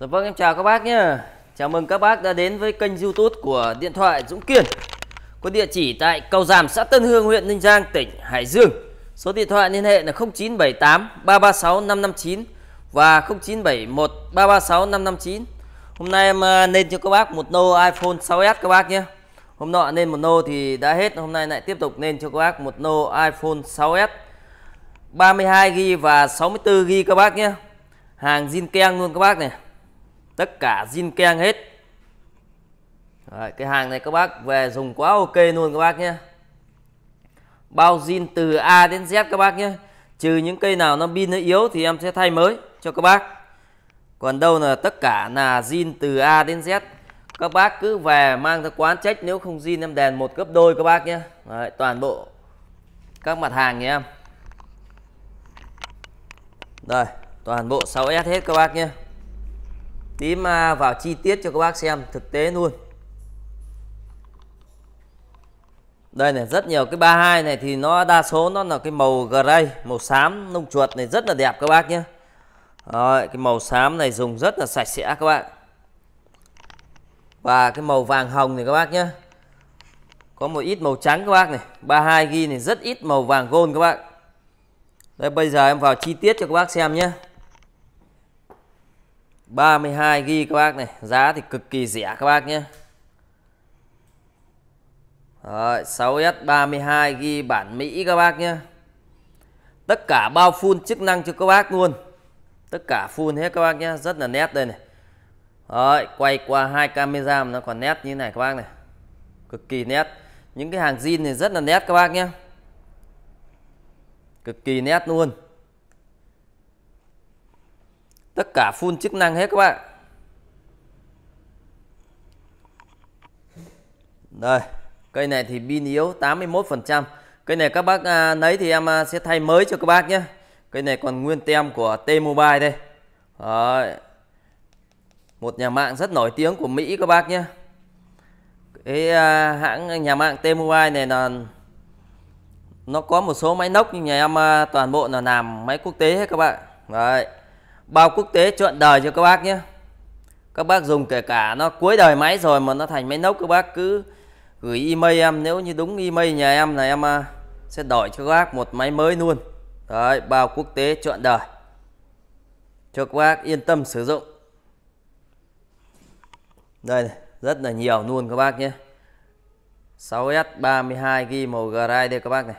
Dạ vâng em chào các bác nhé Chào mừng các bác đã đến với kênh youtube của Điện thoại Dũng Kiên Có địa chỉ tại cầu Giảm xã Tân Hương huyện Ninh Giang tỉnh Hải Dương Số điện thoại liên hệ là 0978 336 559 và 0971 336 559 Hôm nay em à, nên cho các bác một nô iPhone 6s các bác nhé Hôm nọ nên một nô thì đã hết Hôm nay lại tiếp tục nên cho các bác một nô iPhone 6s 32GB và 64GB các bác nhé Hàng zin keng luôn các bác này tất cả zin keng hết Đấy, cái hàng này các bác về dùng quá ok luôn các bác nhé bao zin từ A đến Z các bác nhé trừ những cây nào nó pin nó yếu thì em sẽ thay mới cho các bác còn đâu là tất cả là zin từ A đến Z các bác cứ về mang ra quán trách nếu không zin em đèn một gấp đôi các bác nhé Đấy, toàn bộ các mặt hàng nhé em đây toàn bộ 6S hết các bác nhé Tím vào chi tiết cho các bác xem thực tế luôn. Đây này, rất nhiều cái 32 này thì nó đa số nó là cái màu gray, màu xám nông chuột này rất là đẹp các bác nhé. Rồi, cái màu xám này dùng rất là sạch sẽ các bạn. Và cái màu vàng hồng này các bác nhé. Có một ít màu trắng các bác này, 32 ghi này rất ít màu vàng gold các bạn. Đây bây giờ em vào chi tiết cho các bác xem nhé. 32 ghi các bác này giá thì cực kỳ rẻ các bác nhé Rồi, 6S 32 ghi bản Mỹ các bác nhé tất cả bao full chức năng cho các bác luôn tất cả full hết các bác nhé rất là nét đây này Đấy, quay qua hai camera mà nó còn nét như này các bác này cực kỳ nét những cái hàng zin này rất là nét các bác nhé cực kỳ nét luôn tất cả full chức năng hết các bạn đây cây này thì pin yếu 81% cây này các bác à, lấy thì em à, sẽ thay mới cho các bác nhé cây này còn nguyên tem của T-Mobile đây Đấy. một nhà mạng rất nổi tiếng của Mỹ các bác nhé cái à, hãng nhà mạng T-Mobile này là nó có một số máy nóc nhưng nhà em à, toàn bộ là làm máy quốc tế hết các bạn đấy bao quốc tế trọn đời cho các bác nhé các bác dùng kể cả nó cuối đời máy rồi mà nó thành máy nốc các bác cứ gửi email em nếu như đúng email nhà em là em à, sẽ đổi cho các bác một máy mới luôn đấy bao quốc tế trọn đời cho các bác yên tâm sử dụng đây này, rất là nhiều luôn các bác nhé 6S 32 ghi màu gray đây các bác này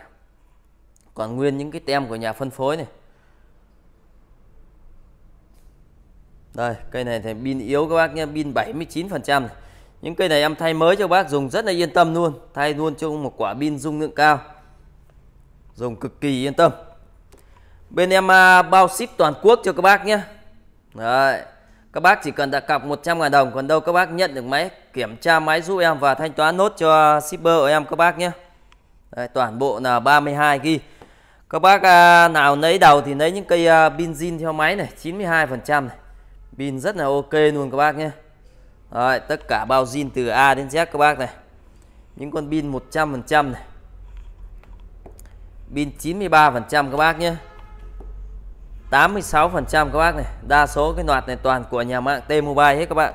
còn nguyên những cái tem của nhà phân phối này Đây, cây này thì pin yếu các bác nhé, pin 79%. Này. Những cây này em thay mới cho bác dùng rất là yên tâm luôn, thay luôn cho một quả pin dung lượng cao. Dùng cực kỳ yên tâm. Bên em à, bao ship toàn quốc cho các bác nhé. Đấy. Các bác chỉ cần đặt cọc 100 000 đồng, còn đâu các bác nhận được máy, kiểm tra máy giúp em và thanh toán nốt cho shipper của em các bác nhé. Đấy, toàn bộ là 32 ghi. Các bác à, nào lấy đầu thì lấy những cây à, pin zin theo máy này, 92% này pin rất là ok luôn các bác nhé Đấy, tất cả bao zin từ A đến Z các bác này những con pin 100% này pin 93% các bác nhé 86% các bác này đa số cái loạt này toàn của nhà mạng T-Mobile hết các bạn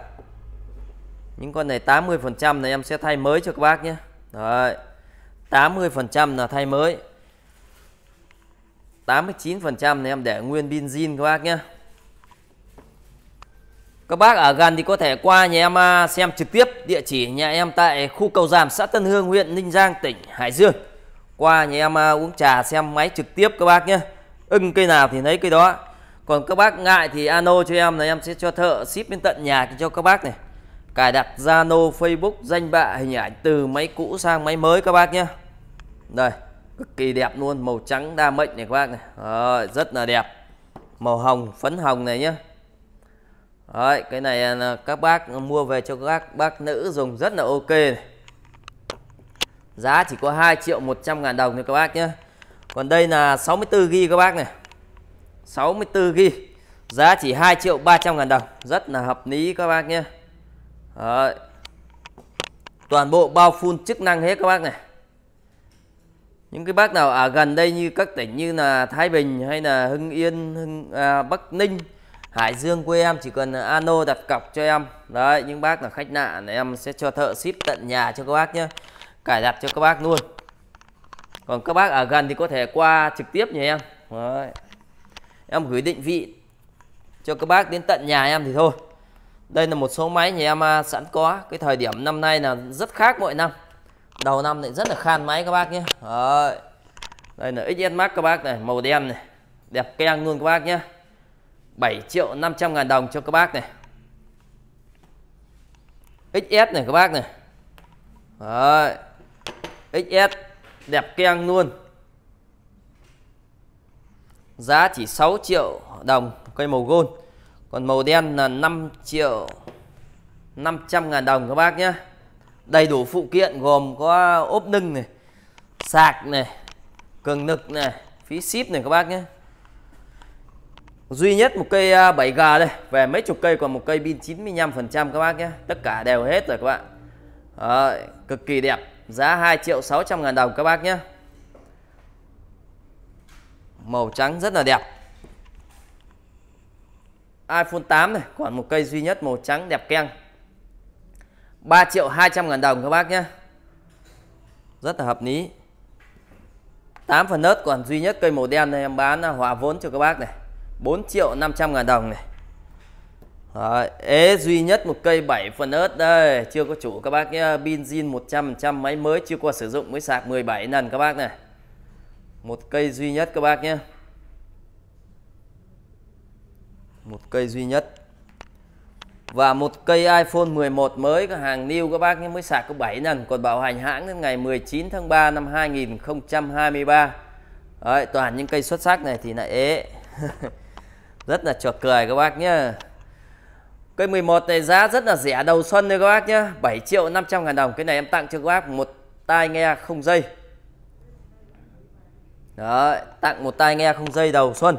những con này 80% này em sẽ thay mới cho các bác nhé Đấy, 80% là thay mới 89% này em để nguyên pin zin các bác nhé các bác ở gần thì có thể qua nhà em à, xem trực tiếp địa chỉ nhà em tại khu cầu giảm xã Tân Hương, huyện Ninh Giang, tỉnh Hải Dương. Qua nhà em à, uống trà xem máy trực tiếp các bác nhé. Ưng cây nào thì lấy cây đó. Còn các bác ngại thì ano cho em là em sẽ cho thợ ship đến tận nhà cho các bác này. Cài đặt Zalo, Facebook, danh bạ hình ảnh từ máy cũ sang máy mới các bác nhé. Đây, cực kỳ đẹp luôn, màu trắng đa mệnh này các bác này. Rồi, rất là đẹp. Màu hồng, phấn hồng này nhé. Đấy, cái này à, là các bác mua về cho các bác nữ dùng rất là ok này. Giá chỉ có 2 triệu 100 ngàn đồng thôi các bác nhé Còn đây là 64GB các bác này 64GB Giá chỉ 2 triệu 300 ngàn đồng Rất là hợp lý các bác nhé Đấy. Toàn bộ bao full chức năng hết các bác này những cái bác nào ở gần đây như các tỉnh như là Thái Bình hay là Hưng Yên, Hưng, à, Bắc Ninh Hải Dương quê em chỉ cần ano đặt cọc cho em đấy những bác là khách nạn em sẽ cho thợ ship tận nhà cho các bác nhé cải đặt cho các bác luôn còn các bác ở gần thì có thể qua trực tiếp nhà em đấy. em gửi định vị cho các bác đến tận nhà em thì thôi đây là một số máy nhà em à, sẵn có cái thời điểm năm nay là rất khác mọi năm đầu năm lại rất là khan máy các bác nhé đấy. đây là XS Max các bác này màu đen này đẹp keng luôn các bác nhé 7 triệu 500 ngàn đồng cho các bác này XS này các bác này Đấy. XS đẹp keng luôn giá chỉ 6 triệu đồng cây màu gold còn màu đen là 5 triệu 500 ngàn đồng các bác nhé đầy đủ phụ kiện gồm có ốp nâng này sạc này cường lực này phí ship này các bác nhé duy nhất một cây à, bảy gà đây về mấy chục cây còn một cây pin 95 phần trăm các bác nhé tất cả đều hết rồi các bạn Đấy, cực kỳ đẹp giá 2 triệu 600 ngàn đồng các bác nhé màu trắng rất là đẹp iPhone 8 này còn một cây duy nhất màu trắng đẹp keng 3 triệu 200 ngàn đồng các bác nhé rất là hợp lý 8 phần nớt còn duy nhất cây màu đen này em bán à, hòa vốn cho các bác này 4 triệu 500 ngàn đồng này Đấy, ế duy nhất một cây 7 phần ớt đây chưa có chủ các bác nhé pin zin 100% máy mới chưa qua sử dụng mới sạc 17 lần các bác này một cây duy nhất các bác nhé một cây duy nhất và một cây iPhone 11 mới có hàng new các bác nhé mới sạc có 7 lần còn bảo hành hãng đến ngày 19 tháng 3 năm 2023 Đấy, toàn những cây xuất sắc này thì lại ế rất là chuộc cười các bác nhá Cây 11 này giá rất là rẻ đầu xuân đấy các bác nhá 7 triệu 500 ngàn đồng Cái này em tặng cho các bác một tai nghe không dây Đó, tặng một tai nghe không dây đầu xuân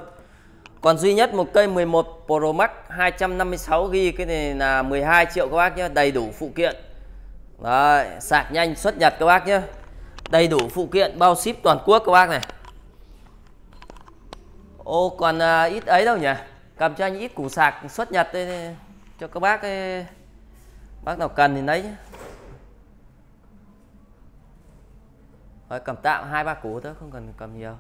Còn duy nhất một cây 11 Pro Max 256GB Cái này là 12 triệu các bác nhé Đầy đủ phụ kiện Đấy, sạc nhanh xuất nhật các bác nhé Đầy đủ phụ kiện bao ship toàn quốc các bác này ô còn à, ít ấy đâu nhỉ cầm cho anh ít củ sạc xuất nhật đây, cho các bác ấy, bác nào cần thì lấy nhé. Rồi, cầm tạm hai ba củ thôi không cần cầm nhiều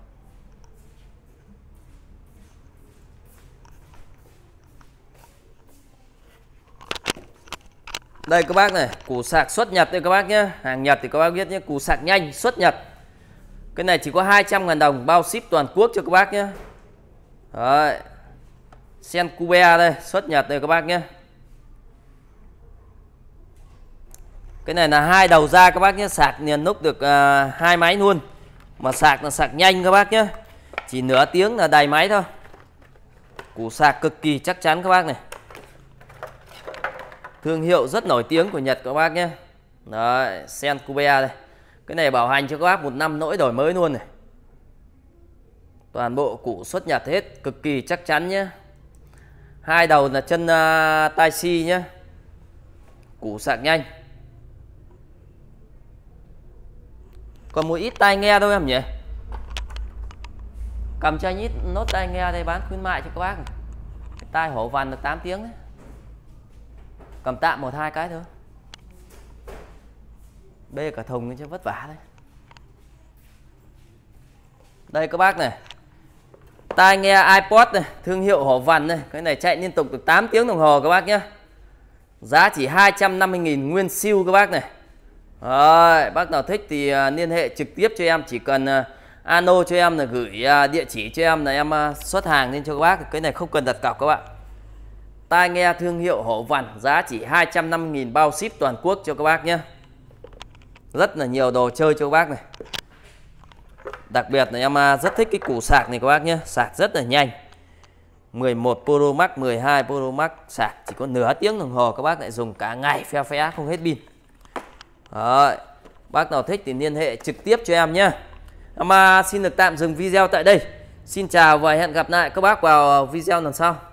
đây các bác này củ sạc xuất nhật đây các bác nhé hàng nhật thì các bác biết nhé củ sạc nhanh xuất nhật cái này chỉ có 200 ngàn đồng bao ship toàn quốc cho các bác nhé Đấy. Sen Cube đây, xuất Nhật đây các bác nhé. Cái này là hai đầu ra các bác nhé, sạc liền núc được à, hai uh, máy luôn. Mà sạc là sạc nhanh các bác nhé. Chỉ nửa tiếng là đầy máy thôi. Củ sạc cực kỳ chắc chắn các bác này. Thương hiệu rất nổi tiếng của Nhật các bác nhé. Đấy, Sen Cube đây. Cái này bảo hành cho các bác một năm nỗi đổi mới luôn này toàn bộ cụ xuất nhật hết cực kỳ chắc chắn nhé hai đầu là chân uh, tai si nhé củ sạc nhanh còn một ít tai nghe thôi em nhỉ cầm cho anh ít nốt tai nghe đây bán khuyến mại cho các bác cái tai hổ vằn được 8 tiếng đấy cầm tạm một hai cái thôi bê cả thùng lên cho vất vả đấy đây các bác này Tai nghe iPod này, thương hiệu hổ vằn này, cái này chạy liên tục được 8 tiếng đồng hồ các bác nhé. Giá chỉ 250.000 nguyên siêu các bác này. Rồi, bác nào thích thì à, liên hệ trực tiếp cho em chỉ cần à, ano cho em là gửi à, địa chỉ cho em là em xuất hàng lên cho các bác. Cái này không cần đặt cọc các bạn. Tai nghe thương hiệu hổ vằn giá chỉ 250.000 bao ship toàn quốc cho các bác nhé. Rất là nhiều đồ chơi cho các bác này. Đặc biệt là em à, rất thích cái củ sạc này các bác nhé Sạc rất là nhanh 11 Pro Max, 12 Pro Max sạc chỉ có nửa tiếng đồng hồ các bác lại dùng cả ngày phe phe không hết pin. Đấy. Bác nào thích thì liên hệ trực tiếp cho em nhé. Em à, xin được tạm dừng video tại đây. Xin chào và hẹn gặp lại các bác vào à, video lần sau.